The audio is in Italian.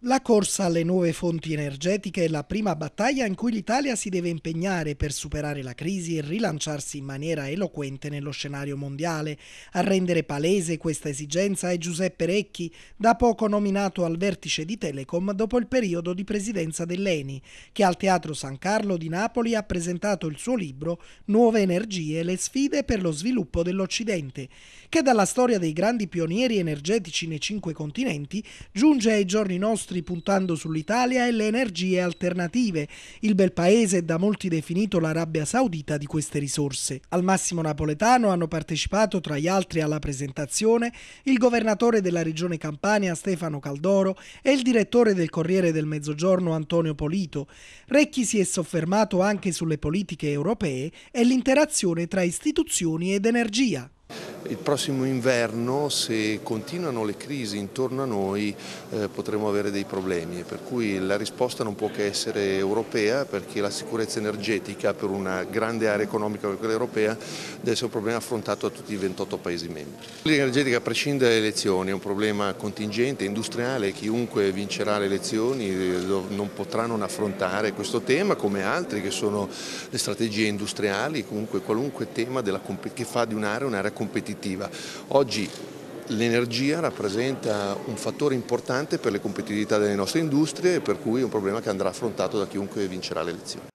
La corsa alle nuove fonti energetiche è la prima battaglia in cui l'Italia si deve impegnare per superare la crisi e rilanciarsi in maniera eloquente nello scenario mondiale. A rendere palese questa esigenza è Giuseppe Recchi, da poco nominato al vertice di Telecom dopo il periodo di presidenza dell'ENI, che al Teatro San Carlo di Napoli ha presentato il suo libro Nuove energie, le sfide per lo sviluppo dell'Occidente, che dalla storia dei grandi pionieri energetici nei cinque continenti giunge ai giorni nostri nostri puntando sull'Italia e le energie alternative. Il bel paese è da molti definito l'Arabia Saudita di queste risorse. Al massimo napoletano hanno partecipato tra gli altri alla presentazione il governatore della regione Campania Stefano Caldoro e il direttore del Corriere del Mezzogiorno Antonio Polito. Recchi si è soffermato anche sulle politiche europee e l'interazione tra istituzioni ed energia il prossimo inverno se continuano le crisi intorno a noi eh, potremo avere dei problemi, per cui la risposta non può che essere europea perché la sicurezza energetica per una grande area economica come quella europea deve essere un problema affrontato da tutti i 28 Paesi membri. L'energetica prescinde dalle elezioni, è un problema contingente, industriale, chiunque vincerà le elezioni eh, non potrà non affrontare questo tema come altri che sono le strategie industriali, comunque qualunque tema della, che fa di un'area un'area competitiva competitiva. Oggi l'energia rappresenta un fattore importante per le competitività delle nostre industrie e per cui è un problema che andrà affrontato da chiunque vincerà le elezioni.